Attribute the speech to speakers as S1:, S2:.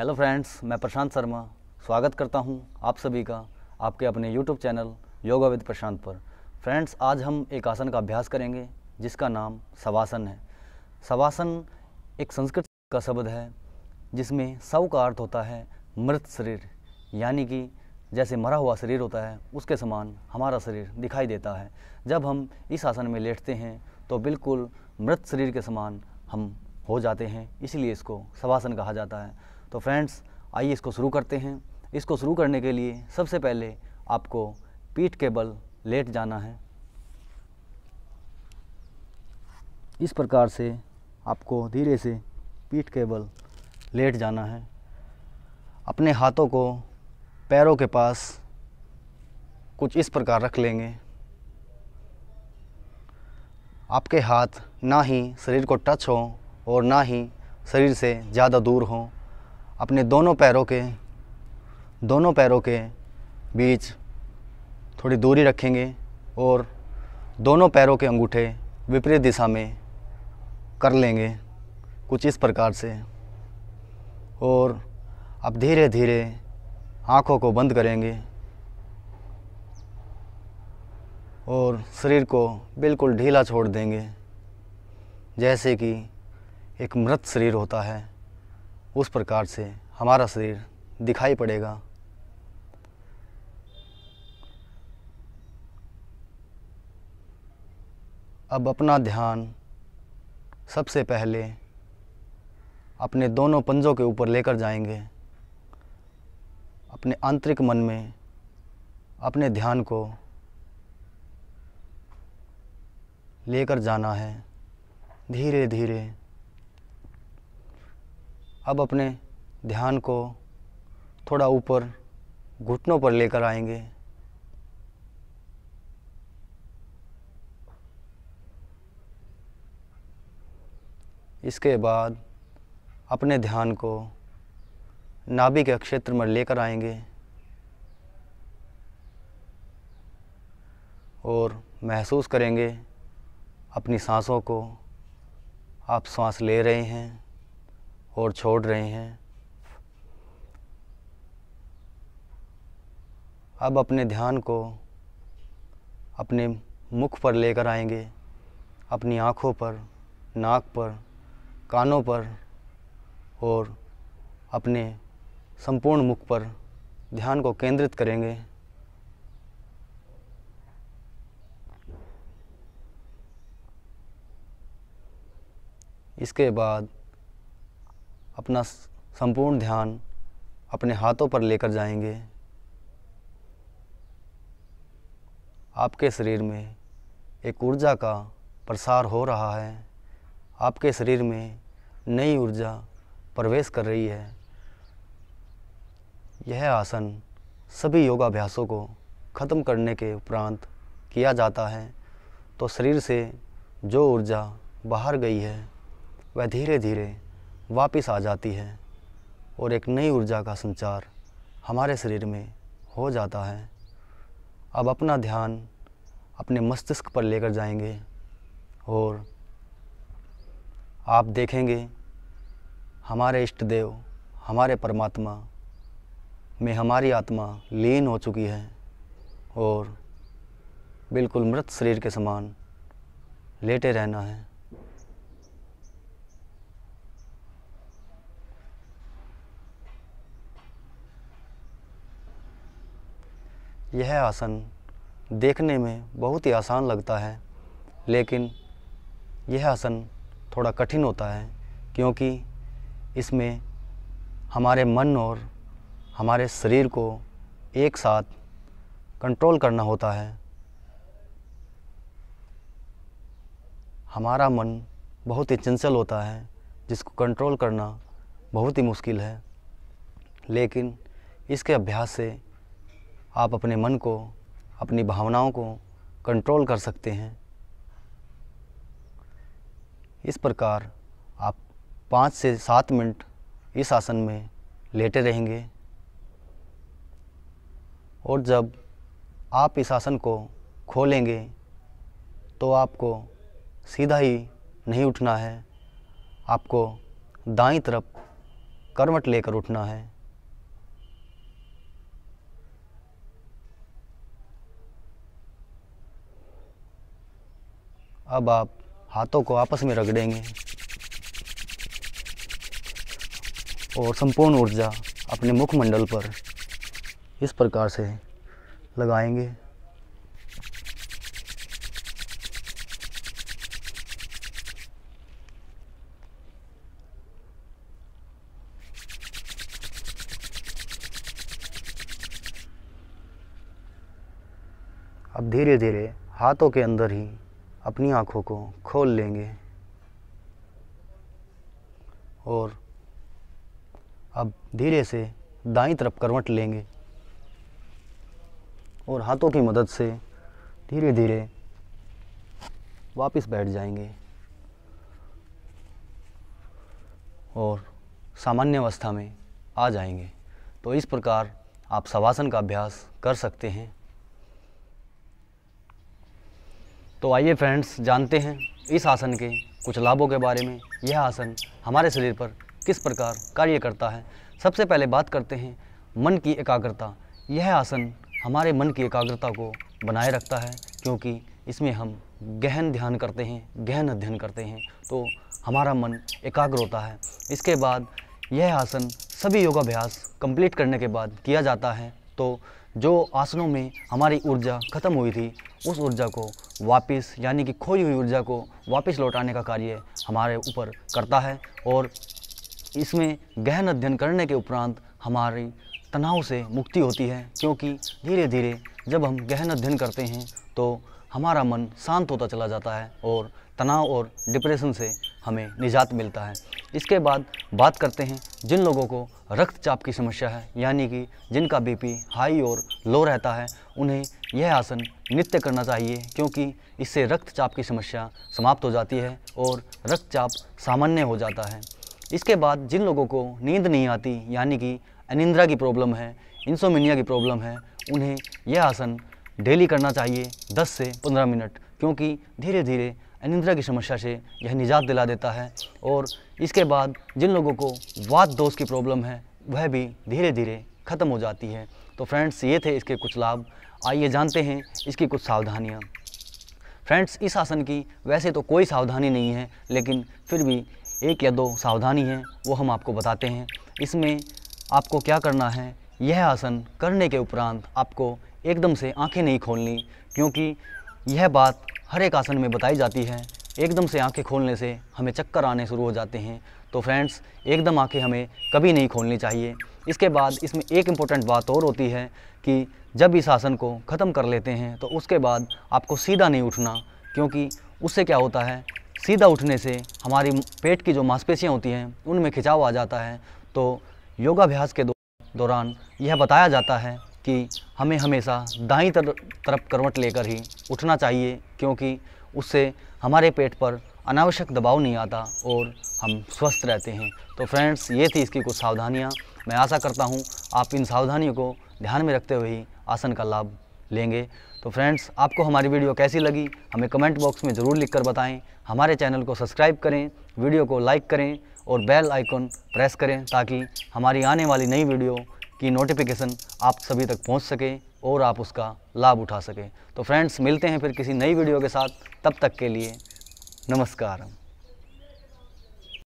S1: hello friends मैं प्रशांत शर्मा स्वागत करता हूं आप सभी का आपके अपने YouTube channel yoga with Prashant पर फ्रेंड्स आज हम एक आसन का अभ्यास करेंगे जिसका नाम सवासन है सवासन एक संस्कृत का शब्द है जिसमें सव का अर्थ होता है मृत शरीर यानी कि जैसे मरा हुआ शरीर होता है उसके समान हमारा शरीर दिखाई देता है जब हम इस आसन में लेटते हैं तो बिल्कुल मृत शरीर के समान हम हो जाते हैं इसलिए इसको सवासन कहा जाता है तो फ्रेंड्स आइए इसको शुरू करते हैं इसको शुरू करने के लिए सबसे पहले आपको पीठ के बल लेट जाना है इस प्रकार से आपको धीरे से पीठ के बल लेट जाना है अपने हाथों को पैरों के पास कुछ इस प्रकार रख लेंगे आपके हाथ ना ही शरीर को टच हो और ना ही शरीर से ज़्यादा दूर हों अपने दोनों पैरों के दोनों पैरों के बीच थोड़ी दूरी रखेंगे और दोनों पैरों के अंगूठे विपरीत दिशा में कर लेंगे कुछ इस प्रकार से और अब धीरे धीरे आँखों को बंद करेंगे और शरीर को बिल्कुल ढीला छोड़ देंगे जैसे कि एक मृत शरीर होता है उस प्रकार से हमारा शरीर दिखाई पड़ेगा अब अपना ध्यान सबसे पहले अपने दोनों पंजों के ऊपर लेकर जाएंगे अपने आंतरिक मन में अपने ध्यान को लेकर जाना है धीरे धीरे अब अपने ध्यान को थोड़ा ऊपर घुटनों पर लेकर आएंगे इसके बाद अपने ध्यान को नाभि के क्षेत्र में लेकर आएंगे और महसूस करेंगे अपनी सांसों को आप सांस ले रहे हैं और छोड़ रहे हैं अब अपने ध्यान को अपने मुख पर लेकर आएंगे अपनी आँखों पर नाक पर कानों पर और अपने संपूर्ण मुख पर ध्यान को केंद्रित करेंगे इसके बाद अपना संपूर्ण ध्यान अपने हाथों पर लेकर जाएंगे आपके शरीर में एक ऊर्जा का प्रसार हो रहा है आपके शरीर में नई ऊर्जा प्रवेश कर रही है यह आसन सभी योगाभ्यासों को ख़त्म करने के उपरांत किया जाता है तो शरीर से जो ऊर्जा बाहर गई है वह धीरे धीरे वापस आ जाती है और एक नई ऊर्जा का संचार हमारे शरीर में हो जाता है अब अपना ध्यान अपने मस्तिष्क पर लेकर जाएंगे और आप देखेंगे हमारे इष्ट देव हमारे परमात्मा में हमारी आत्मा लीन हो चुकी है और बिल्कुल मृत शरीर के समान लेटे रहना है यह आसन देखने में बहुत ही आसान लगता है लेकिन यह आसन थोड़ा कठिन होता है क्योंकि इसमें हमारे मन और हमारे शरीर को एक साथ कंट्रोल करना होता है हमारा मन बहुत ही चंचल होता है जिसको कंट्रोल करना बहुत ही मुश्किल है लेकिन इसके अभ्यास से आप अपने मन को अपनी भावनाओं को कंट्रोल कर सकते हैं इस प्रकार आप पाँच से सात मिनट इस आसन में लेटे रहेंगे और जब आप इस आसन को खोलेंगे तो आपको सीधा ही नहीं उठना है आपको दाईं तरफ करवट लेकर उठना है अब आप हाथों को आपस में रगड़ेंगे और संपूर्ण ऊर्जा अपने मुखमंडल पर इस प्रकार से लगाएंगे अब धीरे धीरे हाथों के अंदर ही अपनी आँखों को खोल लेंगे और अब धीरे से दाई तरफ करवट लेंगे और हाथों की मदद से धीरे धीरे वापस बैठ जाएंगे और सामान्य अवस्था में आ जाएंगे तो इस प्रकार आप शवासन का अभ्यास कर सकते हैं तो आइए फ्रेंड्स जानते हैं इस आसन के कुछ लाभों के बारे में यह आसन हमारे शरीर पर किस प्रकार कार्य करता है सबसे पहले बात करते हैं मन की एकाग्रता यह आसन हमारे मन की एकाग्रता को बनाए रखता है क्योंकि इसमें हम गहन ध्यान करते हैं गहन अध्ययन करते हैं तो हमारा मन एकाग्र होता है इसके बाद यह आसन सभी योगाभ्यास कंप्लीट करने के बाद किया जाता है दोस्तों जो आसनों में हमारी ऊर्जा खत्म हुई थी उस ऊर्जा को वापस यानी कि खोई हुई ऊर्जा को वापस लौटाने का कार्य हमारे ऊपर करता है और इसमें गहन अध्ययन करने के उपरांत हमारी तनाव से मुक्ति होती है क्योंकि धीरे धीरे जब हम गहन अध्ययन करते हैं तो हमारा मन शांत होता चला जाता है और तनाव और डिप्रेशन से हमें निजात मिलता है इसके बाद बात करते हैं जिन लोगों को रक्तचाप की समस्या है यानी कि जिनका बीपी हाई और लो रहता है उन्हें यह आसन नित्य करना चाहिए क्योंकि इससे रक्तचाप की समस्या समाप्त हो जाती है और रक्तचाप सामान्य हो जाता है इसके बाद जिन लोगों को नींद नहीं आती यानी कि अनिंद्रा की प्रॉब्लम है इंसोमिनिया की प्रॉब्लम है उन्हें यह आसन डेली करना चाहिए 10 से 15 मिनट क्योंकि धीरे धीरे अनिंद्रा की समस्या से यह निजात दिला देता है और इसके बाद जिन लोगों को वात दोष की प्रॉब्लम है वह भी धीरे धीरे ख़त्म हो जाती है तो फ्रेंड्स ये थे इसके कुछ लाभ आइए जानते हैं इसकी कुछ सावधानियाँ फ्रेंड्स इस आसन की वैसे तो कोई सावधानी नहीं है लेकिन फिर भी एक या दो सावधानी हैं वो हम आपको बताते हैं इसमें आपको क्या करना है यह आसन करने के उपरांत आपको एकदम से आंखें नहीं खोलनी क्योंकि यह बात हर एक आसन में बताई जाती है एकदम से आंखें खोलने से हमें चक्कर आने शुरू हो जाते हैं तो फ्रेंड्स एकदम आंखें हमें कभी नहीं खोलनी चाहिए इसके बाद इसमें एक इम्पोर्टेंट बात और होती है कि जब इस आसन को ख़त्म कर लेते हैं तो उसके बाद आपको सीधा नहीं उठना क्योंकि उससे क्या होता है सीधा उठने से हमारी पेट की जो मांसपेशियाँ होती हैं उनमें खिंचाव आ जाता है तो योगाभ्यास के दौरान यह बताया जाता है कि हमें हमेशा दाई तर, तरफ करवट लेकर ही उठना चाहिए क्योंकि उससे हमारे पेट पर अनावश्यक दबाव नहीं आता और हम स्वस्थ रहते हैं तो फ्रेंड्स ये थी इसकी कुछ सावधानियाँ मैं आशा करता हूँ आप इन सावधानियों को ध्यान में रखते हुए ही आसन का लाभ लेंगे तो फ्रेंड्स आपको हमारी वीडियो कैसी लगी हमें कमेंट बॉक्स में ज़रूर लिखकर बताएं हमारे चैनल को सब्सक्राइब करें वीडियो को लाइक करें और बेल आइकन प्रेस करें ताकि हमारी आने वाली नई वीडियो की नोटिफिकेशन आप सभी तक पहुंच सके और आप उसका लाभ उठा सकें तो फ्रेंड्स मिलते हैं फिर किसी नई वीडियो के साथ तब तक के लिए नमस्कार